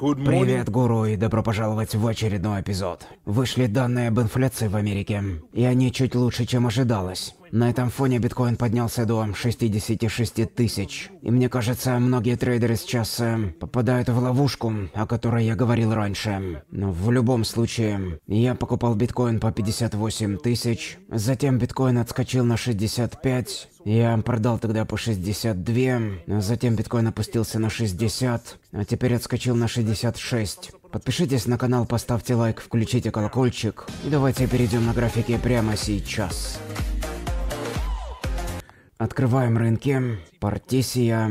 Привет, гуру, и добро пожаловать в очередной эпизод. Вышли данные об инфляции в Америке, и они чуть лучше, чем ожидалось. На этом фоне биткоин поднялся до 66 тысяч. И мне кажется, многие трейдеры сейчас э, попадают в ловушку, о которой я говорил раньше. Но в любом случае, я покупал биткоин по 58 тысяч, затем биткоин отскочил на 65, я продал тогда по 62, затем биткоин опустился на 60, а теперь отскочил на 66. Подпишитесь на канал, поставьте лайк, включите колокольчик. И давайте перейдем на графики прямо сейчас. Открываем рынки. Партисия.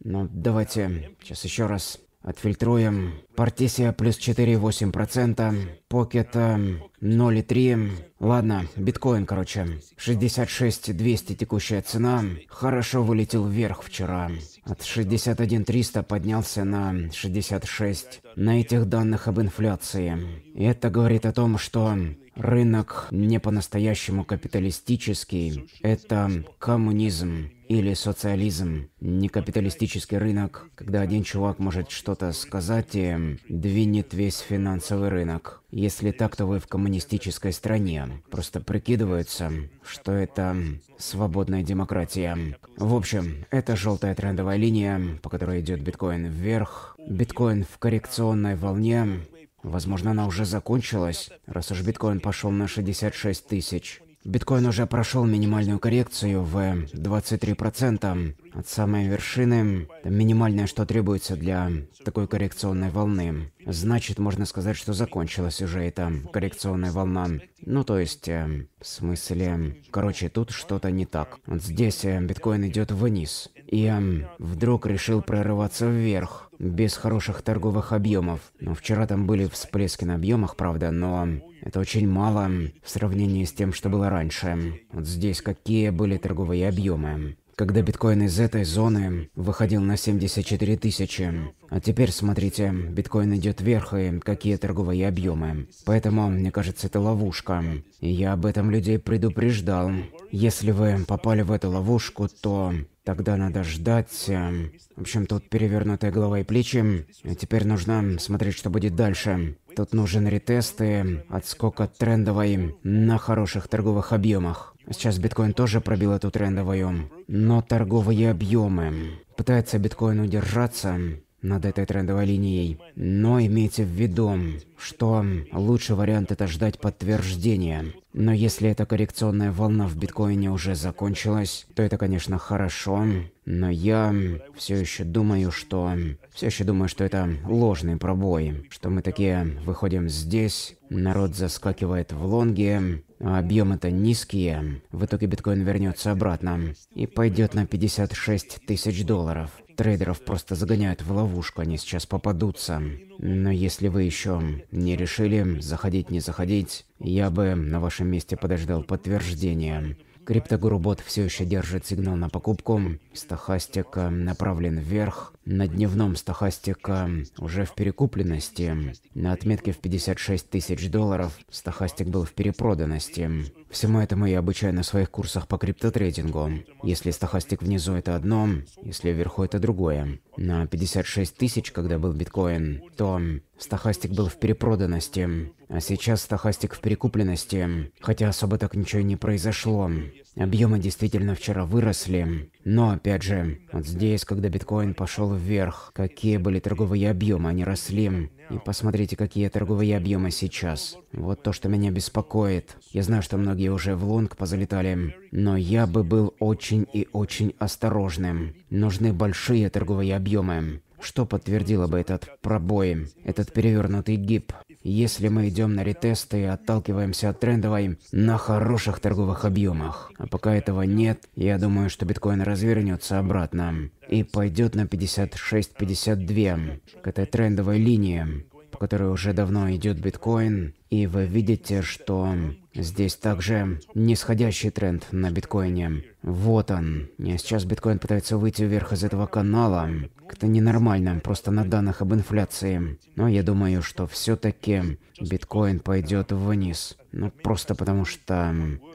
Ну, давайте сейчас еще раз Отфильтруем. Партисия плюс 4,8%. Покета 0,3. Ладно, биткоин, короче. 66 200 текущая цена. Хорошо вылетел вверх вчера. От 61 300 поднялся на 66. На этих данных об инфляции. И это говорит о том, что рынок не по-настоящему капиталистический. Это коммунизм. Или социализм, не капиталистический рынок, когда один чувак может что-то сказать и двинет весь финансовый рынок. Если так, то вы в коммунистической стране. Просто прикидываются, что это свободная демократия. В общем, это желтая трендовая линия, по которой идет биткоин вверх. Биткоин в коррекционной волне. Возможно, она уже закончилась, раз уж биткоин пошел на 66 тысяч. Биткоин уже прошел минимальную коррекцию в 23% от самой вершины. Минимальное, что требуется для такой коррекционной волны. Значит, можно сказать, что закончилась уже эта коррекционная волна. Ну, то есть, э, в смысле, короче, тут что-то не так. Вот здесь э, биткоин идет вниз. И э, вдруг решил прорываться вверх без хороших торговых объемов. Ну, вчера там были всплески на объемах, правда, но это очень мало в сравнении с тем, что было раньше. Вот здесь какие были торговые объемы. Когда биткоин из этой зоны выходил на 74 тысячи. А теперь смотрите, биткоин идет вверх и какие торговые объемы. Поэтому, мне кажется, это ловушка. И я об этом людей предупреждал. Если вы попали в эту ловушку, то Тогда надо ждать. В общем, тут перевернутая голова и плечи. А теперь нужно смотреть, что будет дальше. Тут нужен ретест и отскок от трендовой на хороших торговых объемах. Сейчас биткоин тоже пробил эту трендовую, но торговые объемы. Пытается биткоин удержаться, над этой трендовой линией. Но имейте в виду, что лучший вариант это ждать подтверждения. Но если эта коррекционная волна в биткоине уже закончилась, то это, конечно, хорошо. Но я все еще думаю, что... Все еще думаю, что это ложный пробой. Что мы такие выходим здесь, народ заскакивает в лонги, а объемы это низкие. В итоге биткоин вернется обратно и пойдет на 56 тысяч долларов. Трейдеров просто загоняют в ловушку, они сейчас попадутся. Но если вы еще не решили, заходить, не заходить, я бы на вашем месте подождал подтверждения. Криптогуру бот все еще держит сигнал на покупку. Стахастик э, направлен вверх на дневном стохастика уже в перекупленности. На отметке в 56 тысяч долларов стохастик был в перепроданности. Всему этому я обучаю на своих курсах по криптотрейдингу. Если стохастик внизу это одно, если вверху это другое. На 56 тысяч, когда был биткоин, то стохастик был в перепроданности. А сейчас стохастик в перекупленности, хотя особо так ничего и не произошло. Объемы действительно вчера выросли, но опять же, вот здесь, когда биткоин пошел вверх, какие были торговые объемы, они росли. И посмотрите, какие торговые объемы сейчас. Вот то, что меня беспокоит. Я знаю, что многие уже в лонг позалетали, но я бы был очень и очень осторожным. Нужны большие торговые объемы. Что подтвердило бы этот пробоин, этот перевернутый гиб? Если мы идем на ретесты и отталкиваемся от трендовой на хороших торговых объемах. А пока этого нет, я думаю, что биткоин развернется обратно и пойдет на 56-52 к этой трендовой линии по которой уже давно идет биткоин, и вы видите, что здесь также нисходящий тренд на биткоине. Вот он. И сейчас биткоин пытается выйти вверх из этого канала. Это ненормально, просто на данных об инфляции. Но я думаю, что все-таки биткоин пойдет вниз. Ну, просто потому что...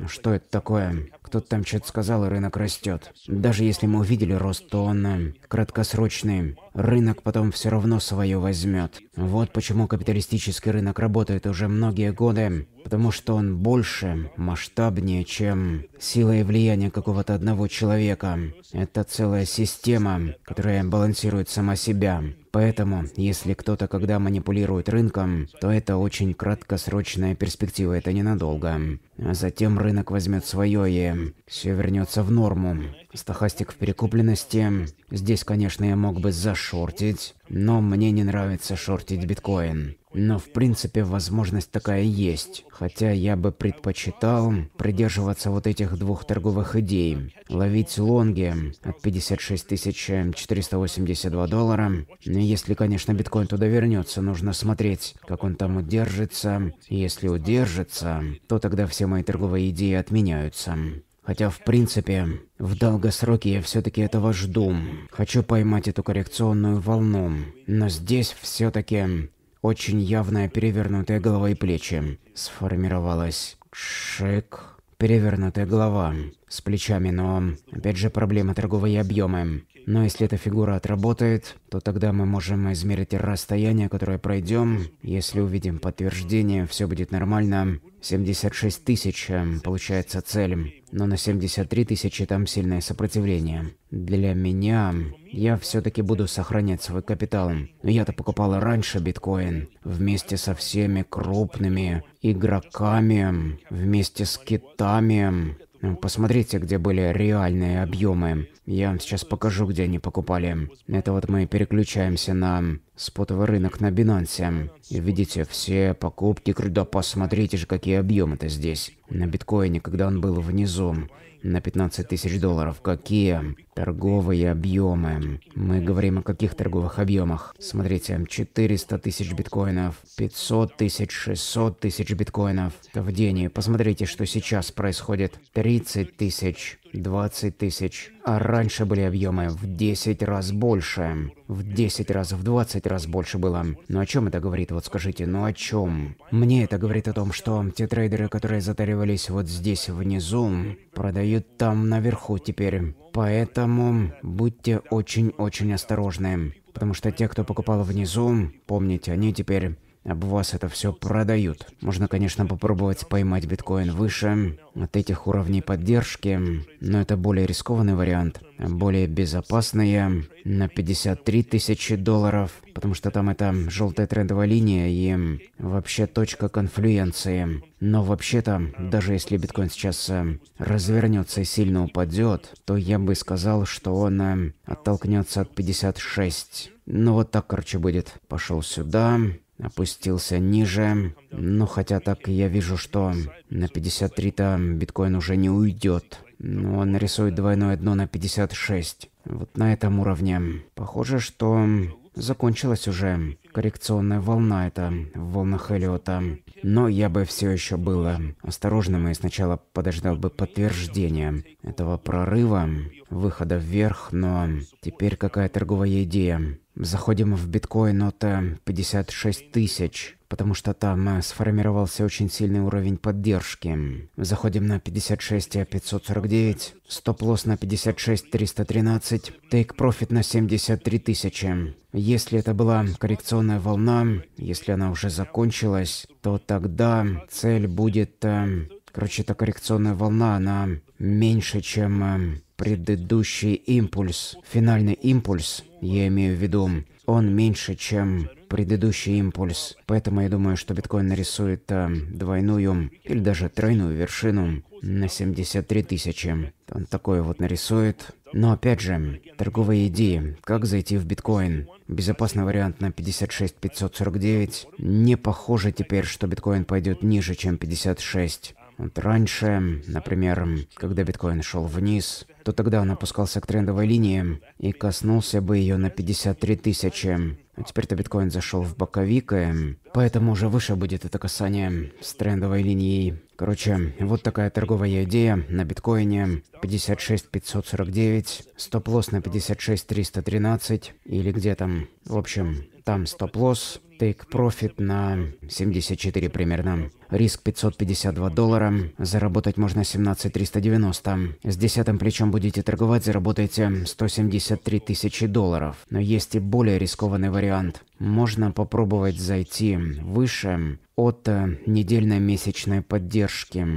Что это такое? Кто-то там что-то сказал, и рынок растет. Даже если мы увидели рост, то он э, краткосрочный рынок потом все равно свое возьмет. Вот почему капиталистический рынок работает уже многие годы, потому что он больше, масштабнее, чем сила и влияние какого-то одного человека. Это целая система, которая балансирует сама себя. Поэтому, если кто-то когда манипулирует рынком, то это очень краткосрочная перспектива, это ненадолго. А затем рынок возьмет свое и все вернется в норму. Стохастик в перекупленности. Здесь, конечно, я мог бы заш шортить, но мне не нравится шортить биткоин. Но в принципе возможность такая есть. Хотя я бы предпочитал придерживаться вот этих двух торговых идей. Ловить лонги от 56 482 доллара. Ну, если, конечно, биткоин туда вернется, нужно смотреть, как он там удержится. Если удержится, то тогда все мои торговые идеи отменяются. Хотя, в принципе, в долгосроке я все-таки этого жду. Хочу поймать эту коррекционную волну. Но здесь все-таки очень явная перевернутая голова и плечи сформировалась. Шик. Перевернутая голова с плечами, но опять же проблема торговые объемы. Но если эта фигура отработает, то тогда мы можем измерить расстояние, которое пройдем. Если увидим подтверждение, все будет нормально. 76 тысяч э, получается цель, но на 73 тысячи там сильное сопротивление. Для меня я все-таки буду сохранять свой капитал. Но я-то покупал раньше биткоин вместе со всеми крупными игроками, вместе с китами. Э, посмотрите, где были реальные объемы. Я вам сейчас покажу, где они покупали. Это вот мы переключаемся на спотовый рынок на Binance. И видите, все покупки, да посмотрите же, какие объемы это здесь. На биткоине, когда он был внизу, на 15 тысяч долларов. Какие торговые объемы? Мы говорим о каких торговых объемах? Смотрите, 400 тысяч биткоинов, 500 тысяч, 600 тысяч биткоинов. Это в день. И посмотрите, что сейчас происходит. 30 тысяч. 20 тысяч. А раньше были объемы в 10 раз больше. В 10 раз, в 20 раз больше было. Но о чем это говорит, вот скажите, ну о чем? Мне это говорит о том, что те трейдеры, которые затаривались вот здесь внизу, продают там наверху теперь. Поэтому будьте очень-очень осторожны. Потому что те, кто покупал внизу, помните, они теперь об вас это все продают. Можно, конечно, попробовать поймать биткоин выше от этих уровней поддержки, но это более рискованный вариант, более безопасные на 53 тысячи долларов, потому что там это желтая трендовая линия и вообще точка конфлюенции. Но вообще-то, даже если биткоин сейчас э, развернется и сильно упадет, то я бы сказал, что он э, оттолкнется от 56. Ну вот так, короче, будет. Пошел сюда, опустился ниже. Ну, хотя так я вижу, что на 53-то биткоин уже не уйдет. Но он нарисует двойное дно на 56. Вот на этом уровне. Похоже, что закончилась уже коррекционная волна, это в волнах Эллиота. Но я бы все еще был осторожным и сначала подождал бы подтверждения этого прорыва, выхода вверх, но теперь какая торговая идея? Заходим в биткоин от 56 тысяч, потому что там э, сформировался очень сильный уровень поддержки. Заходим на 56 549, а стоп-лосс на 56 313, тейк-профит на 73 тысячи. Если это была коррекционная волна, если она уже закончилась, то тогда цель будет... Э, короче, эта коррекционная волна, она меньше, чем э, предыдущий импульс, финальный импульс, я имею в виду, он меньше, чем предыдущий импульс. Поэтому я думаю, что биткоин нарисует э, двойную или даже тройную вершину на 73 тысячи. Он такое вот нарисует. Но опять же, торговые идеи. Как зайти в биткоин? Безопасный вариант на 56 549. Не похоже теперь, что биткоин пойдет ниже, чем 56. Вот раньше, например, когда биткоин шел вниз, то тогда он опускался к трендовой линии и коснулся бы ее на 53 тысячи. А теперь-то биткоин зашел в боковик, и поэтому уже выше будет это касание с трендовой линией. Короче, вот такая торговая идея на биткоине. 56 549, стоп-лосс на 56 313 или где там. В общем, там стоп-лосс, тейк-профит на 74 примерно. Риск 552 доллара, заработать можно 17 390. С десятым плечом будете торговать, заработаете 173 тысячи долларов. Но есть и более рискованный вариант. Можно попробовать зайти выше от э, недельной месячной поддержки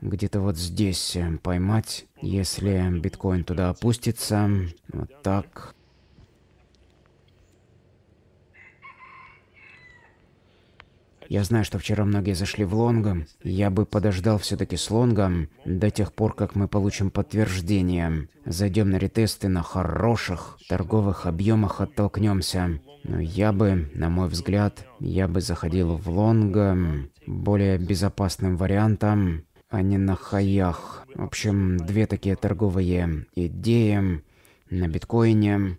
где-то вот здесь э, поймать, если биткоин туда опустится. Вот так. Я знаю, что вчера многие зашли в лонгом. Я бы подождал все-таки с лонгом до тех пор, как мы получим подтверждение. Зайдем на ретесты на хороших торговых объемах оттолкнемся. Но я бы, на мой взгляд, я бы заходил в лонга более безопасным вариантом, а не на хаях. В общем, две такие торговые идеи на биткоине.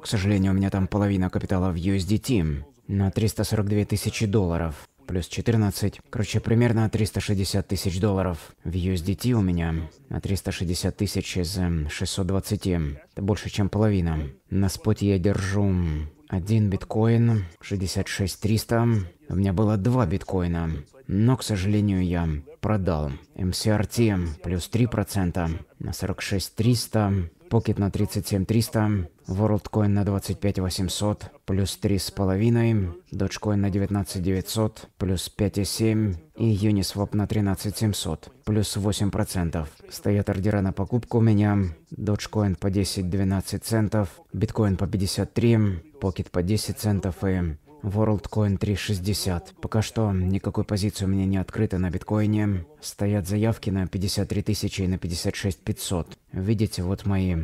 К сожалению, у меня там половина капитала в USDT на 342 тысячи долларов. Плюс 14. Короче, примерно 360 тысяч долларов в USDT у меня. А 360 тысяч из 620. Эм, это больше, чем половина. На споте я держу один биткоин, 66 300. У меня было два биткоина. Но, к сожалению, я продал. MCRT плюс 3% на 46 300. Pocket на 37300, WorldCoin на 25800, плюс 3,5, Dogecoin на 19900, плюс 5,7 и Uniswap на 13700, плюс 8%. Стоят ордера на покупку у меня, Dogecoin по 10-12 центов, биткоин по 53, Pocket по 10 центов и WorldCoin 360. Пока что никакой позиции у меня не открыто на биткоине. Стоят заявки на 53 тысячи и на 56 500. Видите, вот мои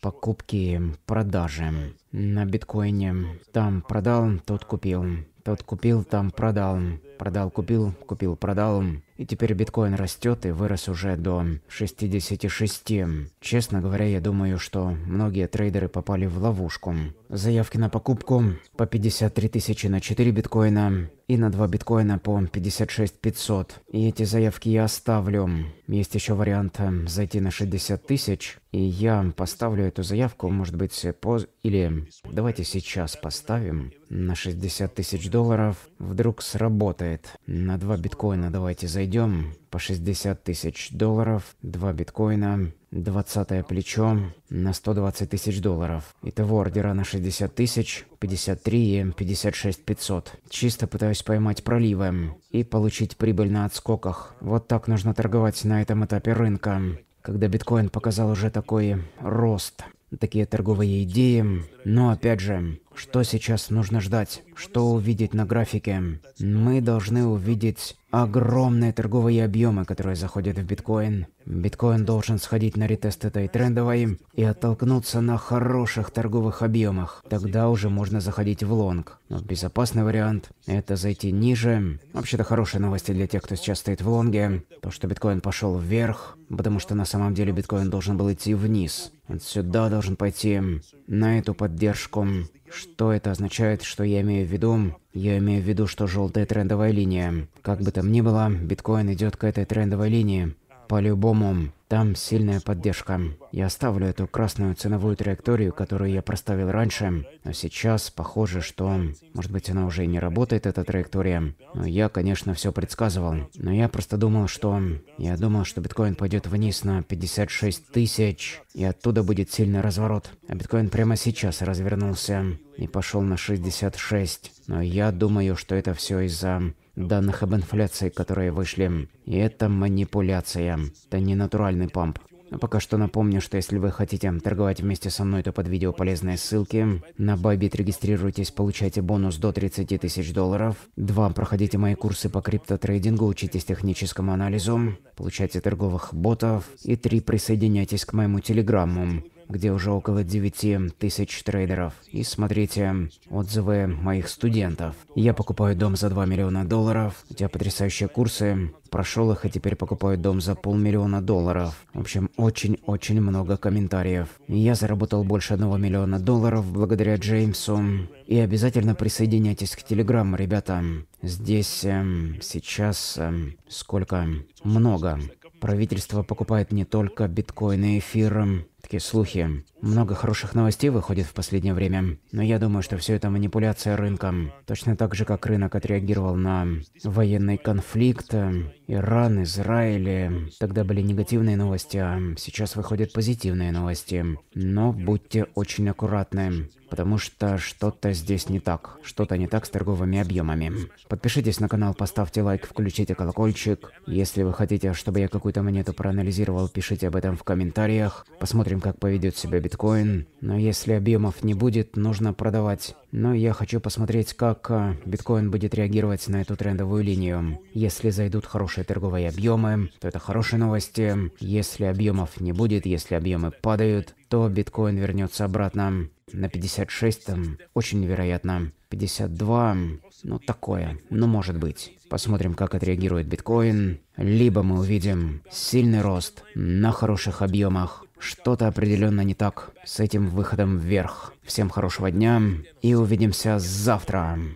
покупки и продажи на биткоине. Там продал, тут купил. Тот купил, там продал. Продал, купил, купил, продал. И теперь биткоин растет и вырос уже до 66. Честно говоря, я думаю, что многие трейдеры попали в ловушку. Заявки на покупку по 53 тысячи на 4 биткоина и на 2 биткоина по 56 500. И эти заявки я оставлю. Есть еще вариант э, зайти на 60 тысяч, и я поставлю эту заявку, может быть, поз... Или давайте сейчас поставим на 60 тысяч долларов, вдруг сработает хватает. На 2 биткоина давайте зайдем. По 60 тысяч долларов. 2 биткоина. 20 плечо на 120 тысяч долларов. Итого ордера на 60 тысяч, 53 и 56 500. Чисто пытаюсь поймать проливы и получить прибыль на отскоках. Вот так нужно торговать на этом этапе рынка. Когда биткоин показал уже такой рост, такие торговые идеи. Но опять же, что сейчас нужно ждать? Что увидеть на графике? Мы должны увидеть огромные торговые объемы, которые заходят в биткоин. Биткоин должен сходить на ретест этой трендовой и оттолкнуться на хороших торговых объемах. Тогда уже можно заходить в лонг. Но безопасный вариант – это зайти ниже. Вообще-то хорошие новости для тех, кто сейчас стоит в лонге. То, что биткоин пошел вверх, потому что на самом деле биткоин должен был идти вниз. Он сюда должен пойти, на эту поддержку. Что это означает, что я имею в виду? Я имею в виду, что желтая трендовая линия. Как бы там ни было, биткоин идет к этой трендовой линии. По-любому. Там сильная поддержка. Я оставлю эту красную ценовую траекторию, которую я проставил раньше, но сейчас похоже, что, может быть, она уже и не работает, эта траектория. Но я, конечно, все предсказывал. Но я просто думал, что... Я думал, что биткоин пойдет вниз на 56 тысяч, и оттуда будет сильный разворот. А биткоин прямо сейчас развернулся и пошел на 66. Но я думаю, что это все из-за данных об инфляции, которые вышли. И это манипуляция. Это не натуральный памп. А пока что напомню, что если вы хотите торговать вместе со мной, то под видео полезные ссылки. На Bybit регистрируйтесь, получайте бонус до 30 тысяч долларов. два Проходите мои курсы по криптотрейдингу, учитесь техническому анализу, получайте торговых ботов. И три Присоединяйтесь к моему телеграмму где уже около 9 тысяч трейдеров. И смотрите отзывы моих студентов. Я покупаю дом за 2 миллиона долларов. У тебя потрясающие курсы. Прошел их и теперь покупаю дом за полмиллиона долларов. В общем, очень-очень много комментариев. Я заработал больше 1 миллиона долларов благодаря Джеймсу. И обязательно присоединяйтесь к Телеграмму, ребята. Здесь эм, сейчас эм, сколько? Много. Правительство покупает не только биткоин и эфир, эм, Слухи, слухи. Много хороших новостей выходит в последнее время. Но я думаю, что все это манипуляция рынком. Точно так же, как рынок отреагировал на военный конфликт, э, Иран, Израиль. Э, тогда были негативные новости, а сейчас выходят позитивные новости. Но будьте очень аккуратны потому что что-то здесь не так. Что-то не так с торговыми объемами. Подпишитесь на канал, поставьте лайк, включите колокольчик. Если вы хотите, чтобы я какую-то монету проанализировал, пишите об этом в комментариях. Посмотрим, как поведет себя биткоин. Но если объемов не будет, нужно продавать. Но я хочу посмотреть, как э, биткоин будет реагировать на эту трендовую линию. Если зайдут хорошие торговые объемы, то это хорошие новости. Если объемов не будет, если объемы падают, то биткоин вернется обратно на 56, там, очень невероятно. 52, ну такое, ну может быть. Посмотрим, как отреагирует биткоин. Либо мы увидим сильный рост на хороших объемах. Что-то определенно не так с этим выходом вверх. Всем хорошего дня и увидимся завтра.